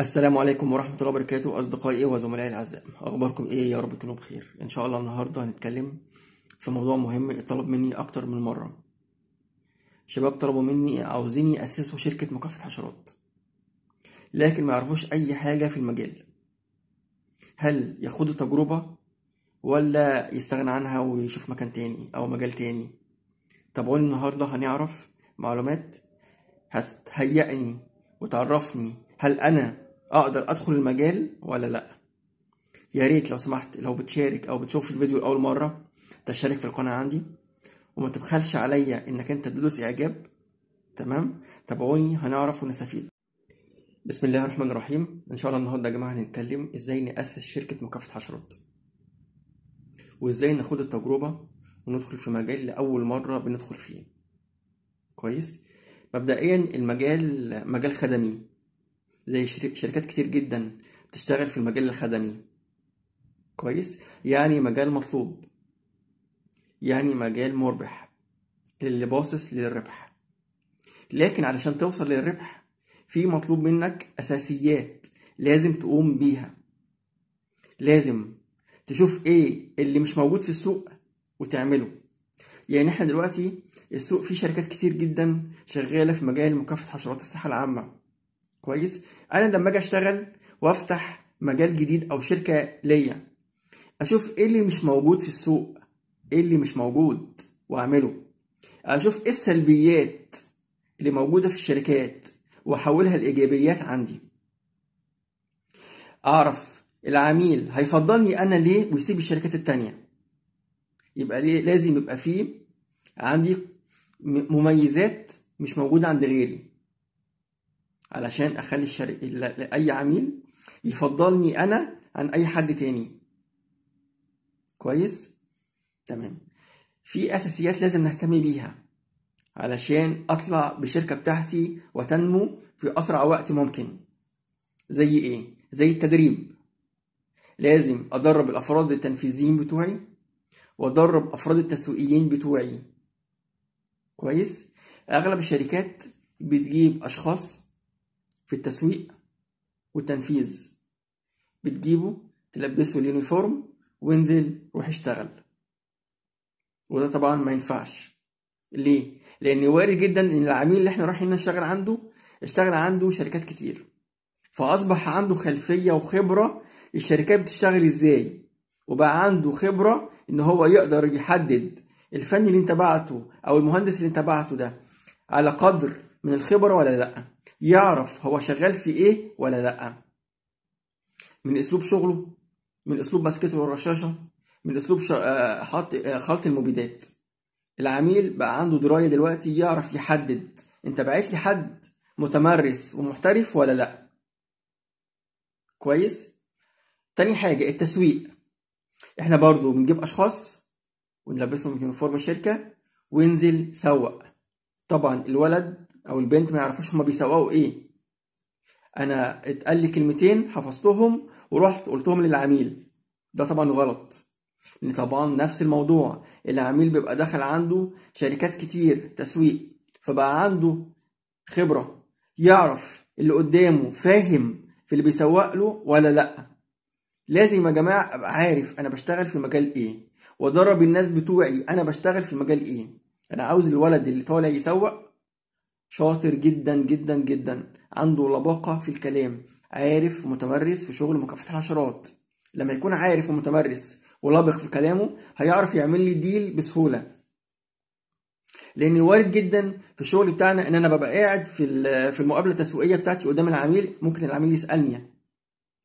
السلام عليكم ورحمة الله وبركاته أصدقائي إيه وزملائي الأعزاء أخباركم إيه يا رب تكونوا بخير إن شاء الله النهاردة هنتكلم في موضوع مهم اتطلب مني أكتر من مرة شباب طلبوا مني عاوزين يأسسوا شركة مكافحة حشرات لكن ما يعرفوش أي حاجة في المجال هل ياخدوا تجربة ولا يستغنى عنها ويشوف مكان تاني أو مجال تاني طب قول النهاردة هنعرف معلومات هتهيئني وتعرفني هل أنا اقدر ادخل المجال ولا لا يا ريت لو سمحت لو بتشارك او بتشوف الفيديو لاول مره تشترك في القناه عندي وما تبخلش عليا انك انت تدوس اعجاب تمام تابعوني هنعرف ونستفيد بسم الله الرحمن الرحيم ان شاء الله النهارده يا جماعه هنتكلم ازاي ناسس شركه مكافحه حشرات وازاي ناخد التجربه وندخل في مجال لاول مره بندخل فيه كويس مبدئيا المجال مجال خدمي زي شركات كتير جدا تشتغل في المجال الخدمي كويس يعني مجال مطلوب يعني مجال مربح اللي باصص للربح لكن علشان توصل للربح في مطلوب منك اساسيات لازم تقوم بيها لازم تشوف ايه اللي مش موجود في السوق وتعمله يعني احنا دلوقتي السوق فيه شركات كتير جدا شغاله في مجال مكافحه حشرات الصحه العامه كويس انا لما اجي اشتغل وافتح مجال جديد او شركه ليا اشوف ايه اللي مش موجود في السوق ايه اللي مش موجود واعمله اشوف ايه السلبيات اللي موجوده في الشركات واحولها لايجابيات عندي اعرف العميل هيفضلني انا ليه ويسيب الشركات التانية يبقى ليه لازم يبقى فيه عندي مميزات مش موجوده عند غيري علشان اخلي الشركه لاي عميل يفضلني انا عن اي حد تاني كويس تمام في اساسيات لازم نهتم بيها علشان اطلع بشركه بتاعتي وتنمو في اسرع وقت ممكن زي ايه زي التدريب لازم ادرب الافراد التنفيذيين بتوعي وادرب افراد التسويقيين بتوعي كويس اغلب الشركات بتجيب اشخاص في التسويق والتنفيذ بتجيبه تلبسه اليونيفورم وانزل روح اشتغل وده طبعا ما ينفعش ليه لان وارد جدا ان العميل اللي احنا رايحين نشتغل عنده اشتغل عنده شركات كتير فاصبح عنده خلفيه وخبره الشركات بتشتغل ازاي وبقى عنده خبره ان هو يقدر يحدد الفني اللي انت بعته او المهندس اللي انت بعته ده على قدر من الخبره ولا لا يعرف هو شغال في ايه ولا لا من اسلوب شغله من اسلوب مسكته للرشاشه من اسلوب حط آه، آه، خلط المبيدات العميل بقى عنده درايه دلوقتي يعرف يحدد انت بعت لي حد متمرس ومحترف ولا لا كويس تاني حاجه التسويق احنا برضو بنجيب اشخاص ونلبسهم يونيفورم الشركه وانزل سوق طبعا الولد او البنت ما يعرفوش هما بيسوقوا ايه انا اتقال لي كلمتين حفظتهم ورحت قلتهم للعميل ده طبعا غلط لان طبعا نفس الموضوع العميل بيبقى داخل عنده شركات كتير تسويق فبقى عنده خبره يعرف اللي قدامه فاهم في اللي بيسوق له ولا لا لازم يا جماعه ابقى عارف انا بشتغل في مجال ايه وادرب الناس بتوعي انا بشتغل في مجال ايه انا عاوز الولد اللي طالع يسوق شاطر جدا جدا جدا عنده لباقة في الكلام عارف متمرس في شغل مكافحة الحشرات لما يكون عارف ومتمرس ولبق في كلامه هيعرف يعمل لي ديل بسهولة لان وارد جدا في الشغل بتاعنا ان انا ببقى قاعد في في المقابله التسويقيه بتاعتي قدام العميل ممكن العميل يسالني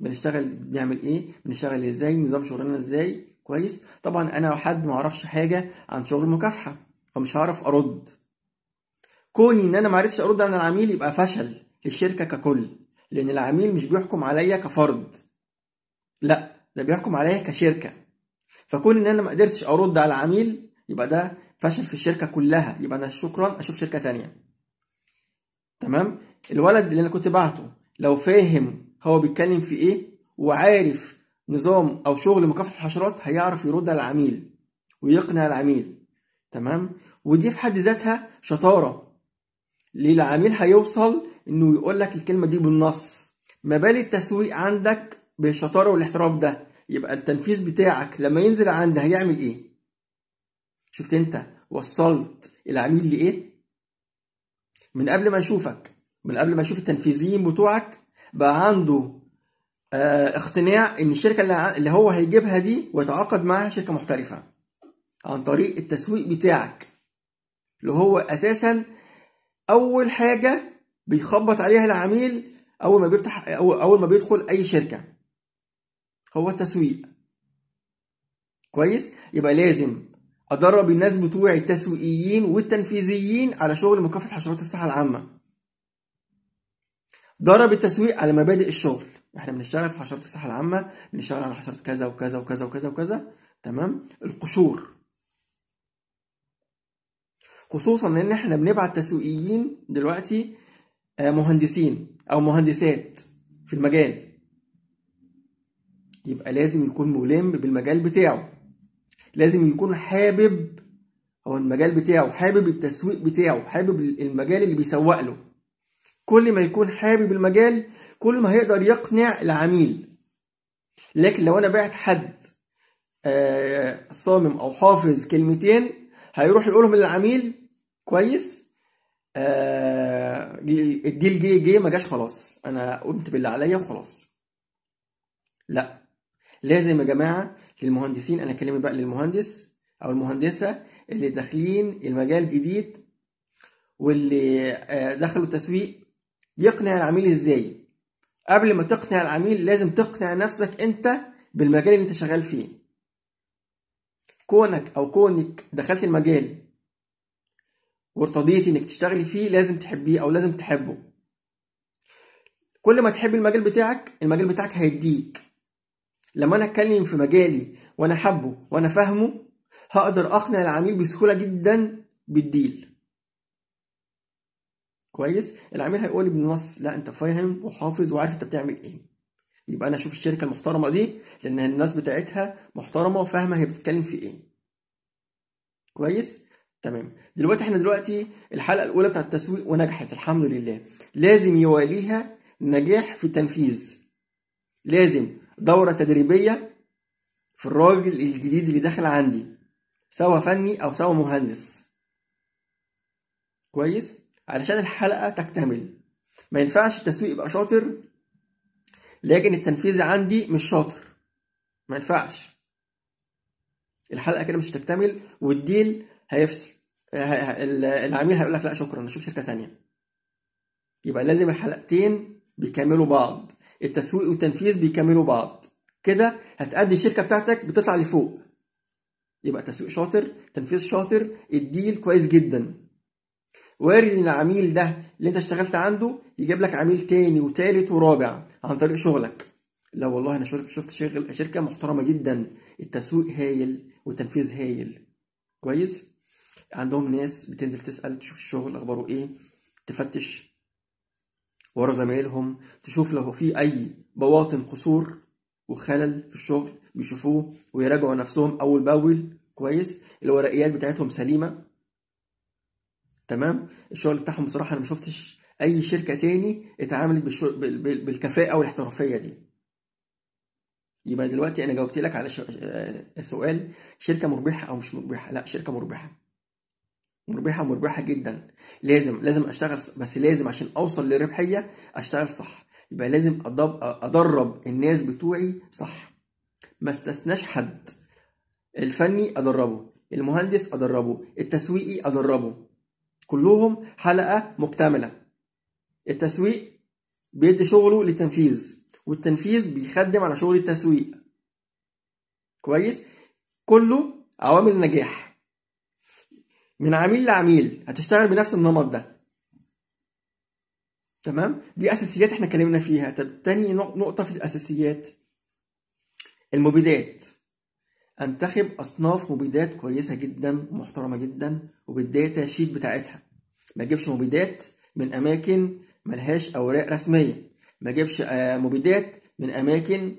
بنشتغل بنعمل ايه بنشتغل ازاي نظام شغلنا ازاي كويس طبعا انا حد ما اعرفش حاجه عن شغل المكافحه فمش هعرف ارد كوني ان انا ما عرفتش ارد على العميل يبقى فشل للشركه ككل لان العميل مش بيحكم عليا كفرد لا ده بيحكم عليا كشركه فكون ان انا ما قدرتش ارد على العميل يبقى ده فشل في الشركه كلها يبقى انا شكرا اشوف شركه تانية تمام الولد اللي انا كنت بعته لو فاهم هو بيتكلم في ايه وعارف نظام او شغل مكافحه الحشرات هيعرف يرد على العميل ويقنع العميل تمام ودي في حد ذاتها شطاره ليه العميل هيوصل انه يقول لك الكلمه دي بالنص ما بال التسويق عندك بالشطاره والاحتراف ده يبقى التنفيذ بتاعك لما ينزل عندي هيعمل ايه شفت انت وصلت العميل لايه من قبل ما يشوفك من قبل ما يشوف التنفيذيين بتوعك بقى عنده آه اقتناع ان الشركه اللي هو هيجيبها دي ويتعاقد معاها شركه محترفه عن طريق التسويق بتاعك اللي هو اساسا اول حاجه بيخبط عليها العميل اول ما بيفتح اول ما بيدخل اي شركه هو التسويق كويس يبقى لازم ادرب الناس بتوعي التسويقيين والتنفيذيين على شغل مكافحه حشرات الصحه العامه درب التسويق على مبادئ الشغل احنا بنشتغل في حشرات الصحه العامه بنشتغل على حشرات كذا وكذا وكذا وكذا وكذا تمام القشور خصوصا ان احنا بنبعت تسويقيين دلوقتي آه، مهندسين او مهندسات في المجال يبقى لازم يكون ملم بالمجال بتاعه لازم يكون حابب هو المجال بتاعه حابب التسويق بتاعه حابب المجال اللي بيسوق له كل ما يكون حابب المجال كل ما هيقدر يقنع العميل لكن لو انا بعت حد آه، صامم او حافظ كلمتين هيروح يقولهم للعميل كويس آه الديل جه جه ما جاش خلاص انا قمت باللي عليا وخلاص لا لازم يا جماعه للمهندسين انا كلامي بقى للمهندس او المهندسه اللي داخلين المجال جديد واللي آه دخلوا التسويق يقنع العميل ازاي قبل ما تقنع العميل لازم تقنع نفسك انت بالمجال اللي انت شغال فيه كونك او كونك دخلت المجال وارتضيتي انك تشتغلي فيه لازم تحبيه او لازم تحبه كل ما تحب المجال بتاعك المجال بتاعك هيديك لما انا اتكلم في مجالي وانا حبه وانا فاهمه هقدر اقنع العميل بسهوله جدا بالديل كويس العميل هيقول بالنص لا انت فاهم وحافظ وعارف انت بتعمل ايه يبقى انا اشوف الشركه المحترمه دي لان الناس بتاعتها محترمه وفاهمه هي بتتكلم في ايه كويس تمام دلوقتي احنا دلوقتي الحلقه الاولى بتاعه التسويق ونجحت الحمد لله لازم يواليها نجاح في التنفيذ لازم دوره تدريبيه في الراجل الجديد اللي داخل عندي سواء فني او سواء مهندس كويس علشان الحلقه تكتمل ما ينفعش التسويق يبقى شاطر لكن التنفيذي عندي مش شاطر ما ينفعش الحلقه كده مش هتكتمل والديل هيفصل آه، العميل هيقول لك لا شكرا نشوف شركه ثانيه يبقى لازم الحلقتين بيكملوا بعض التسويق والتنفيذ بيكملوا بعض كده هتأدي الشركه بتاعتك بتطلع لفوق يبقى تسويق شاطر تنفيذ شاطر الديل كويس جدا وارد ان العميل ده اللي انت اشتغلت عنده يجيب لك عميل تاني وتالت ورابع عن طريق شغلك لا والله انا شفت شغل شركه محترمه جدا التسويق هايل والتنفيذ هايل كويس عندهم ناس بتنزل تسال تشوف الشغل اخباره ايه تفتش ورا زمايلهم تشوف لو في اي بواطن قصور وخلل في الشغل بيشوفوه ويراجعوا نفسهم اول باول كويس الورقيات بتاعتهم سليمه تمام الشغل بتاعهم بصراحه انا ما شفتش اي شركه تاني اتعاملت بالكفاءه والاحترافيه دي يبقى دلوقتي انا جاوبت لك على آه، سؤال شركه مربحه او مش مربحه لا شركه مربحه مربحه مربحه جدا لازم لازم اشتغل بس لازم عشان اوصل للربحيه اشتغل صح يبقى لازم ادرب الناس بتوعي صح ما استثناش حد الفني ادربه المهندس ادربه التسويقي ادربه كلهم حلقة مكتملة التسويق بيدي شغله للتنفيذ والتنفيذ بيخدم على شغل التسويق كويس كله عوامل نجاح من عميل لعميل هتشتغل بنفس النمط ده تمام دي اساسيات احنا اتكلمنا فيها طب تاني نقطه في الاساسيات المبيدات انتخب اصناف مبيدات كويسه جدا ومحترمه جدا وبالداتا شيت بتاعتها ما اجيبش مبيدات من اماكن ملهاش اوراق رسميه ما اجيبش آه، مبيدات من اماكن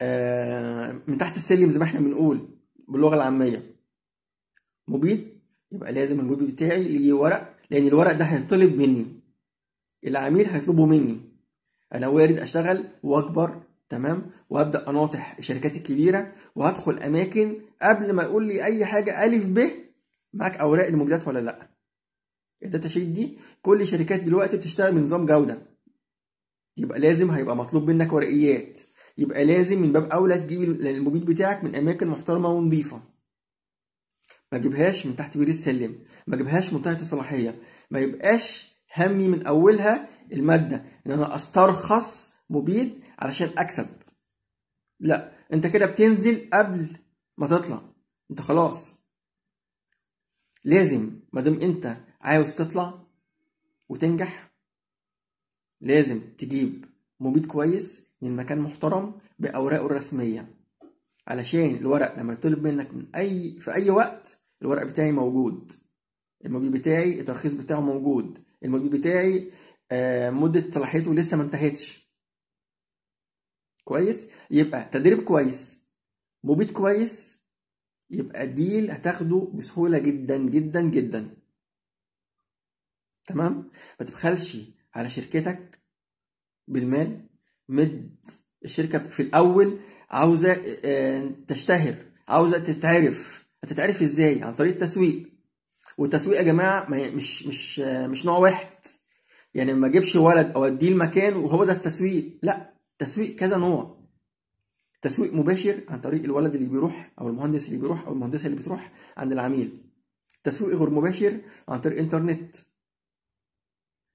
آه، من تحت السلم زي ما احنا بنقول باللغه العاميه مبيد يبقى لازم المبيد بتاعي ليه ورق لان الورق ده هيطلب مني العميل هيطلبه مني انا وارد اشتغل واكبر تمام وابدا اناطح الشركات الكبيره وهدخل اماكن قبل ما يقول لي اي حاجه الف ب معاك اوراق المبيدات ولا لا الداتا شيت دي كل الشركات دلوقتي بتشتغل بنظام جوده يبقى لازم هيبقى مطلوب منك ورقيات يبقى لازم من باب اولى تجيب المبيد بتاعك من اماكن محترمه ونظيفه ما تجيبهاش من تحت بير السلم ما تجيبهاش تحت الصلاحيه ما يبقاش همي من اولها الماده ان انا استرخص مبيد علشان اكسب لا انت كده بتنزل قبل ما تطلع انت خلاص لازم ما دام انت عاوز تطلع وتنجح لازم تجيب مبيد كويس من مكان محترم باوراقه الرسميه علشان الورق لما يطلب منك من اي في اي وقت الورق بتاعي موجود المبيد بتاعي الترخيص بتاعه موجود المبيد بتاعي آه، مده صلاحيته لسه ما انتهتش كويس يبقى تدريب كويس مبيد كويس يبقى ديل هتاخده بسهولة جدا جدا جدا تمام ما تبخلش على شركتك بالمال مد الشركة في الأول عاوزة آه، تشتهر عاوزة تتعرف هتتعرف ازاي عن طريق التسويق والتسويق يا جماعة مش مش آه، مش نوع واحد يعني ما اجيبش ولد اوديه المكان وهو ده التسويق لا تسويق كذا نوع تسويق مباشر عن طريق الولد اللي بيروح او المهندس اللي بيروح او المهندسه اللي بتروح عند العميل تسويق غير مباشر عن طريق الانترنت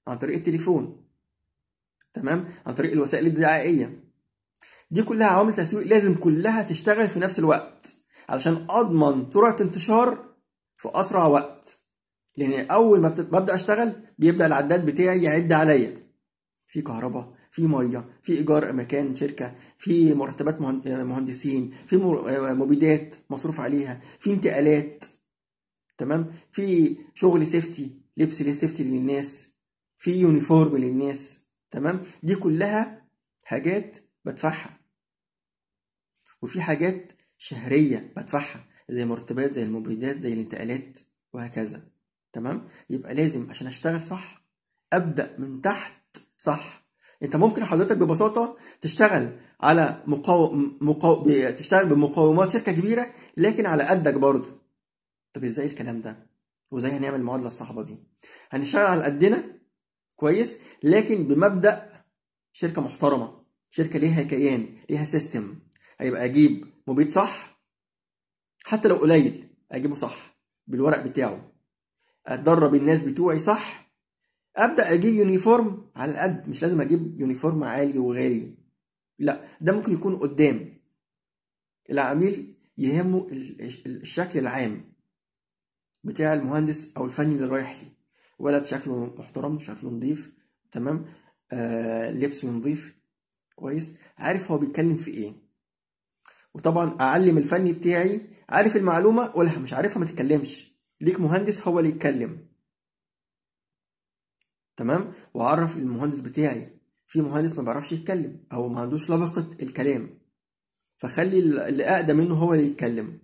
عن طريق التليفون تمام عن طريق الوسائل الدعائيه دي كلها عوامل تسويق لازم كلها تشتغل في نفس الوقت علشان اضمن سرعه انتشار في اسرع وقت لان اول ما ببدا اشتغل بيبدا العداد بتاعي يعد عليا في كهرباء في ميه في ايجار مكان شركه في مرتبات مهندسين في آه، مبيدات مصروف عليها في انتقالات تمام في شغل سيفتي لبس سيفتي للناس في يونيفورم للناس تمام دي كلها حاجات بدفعها وفي حاجات شهريه بدفعها زي مرتبات زي المبيدات زي الانتقالات وهكذا تمام يبقى لازم عشان اشتغل صح ابدا من تحت صح انت ممكن حضرتك ببساطه تشتغل على مقاوم مقاو... تشتغل بمقاومات شركه كبيره لكن على قدك برضه طب ازاي الكلام ده وازاي هنعمل المعادله الصعبه دي هنشتغل على قدنا كويس لكن بمبدا شركه محترمه شركه ليها كيان ليها سيستم هيبقى اجيب مبيد صح حتى لو قليل اجيبه صح بالورق بتاعه اتدرب الناس بتوعي صح ابدا اجيب يونيفورم على قد مش لازم اجيب يونيفورم عالي وغالي لا ده ممكن يكون قدام العميل يهمه الشكل العام بتاع المهندس او الفني اللي رايح لي ولد شكله محترم شكله نظيف تمام آه لبسه نظيف كويس عارف هو بيتكلم في ايه وطبعا اعلم الفني بتاعي عارف المعلومه قولها مش عارفها ما تتكلمش ليك مهندس هو اللي يتكلم تمام واعرف المهندس بتاعي في مهندس ما بيعرفش يتكلم او ما عندوش لبقه الكلام فخلي اللي اقدم منه هو اللي يتكلم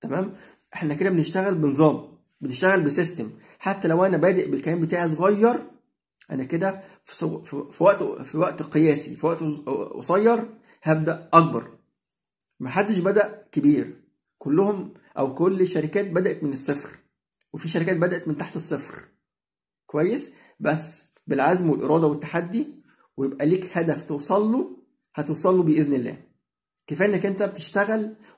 تمام احنا كده بنشتغل بنظام بنشتغل بسيستم حتى لو انا بادئ بالكلام بتاعي صغير انا كده في, صغ... في وقت في وقت قياسي في وقت قصير هبدا اكبر ما حدش بدا كبير كلهم او كل الشركات بدات من الصفر وفي شركات بدات من تحت الصفر كويس بس بالعزم والاراده والتحدي ويبقى ليك هدف توصل له هتوصل له باذن الله كفايه انك انت بتشتغل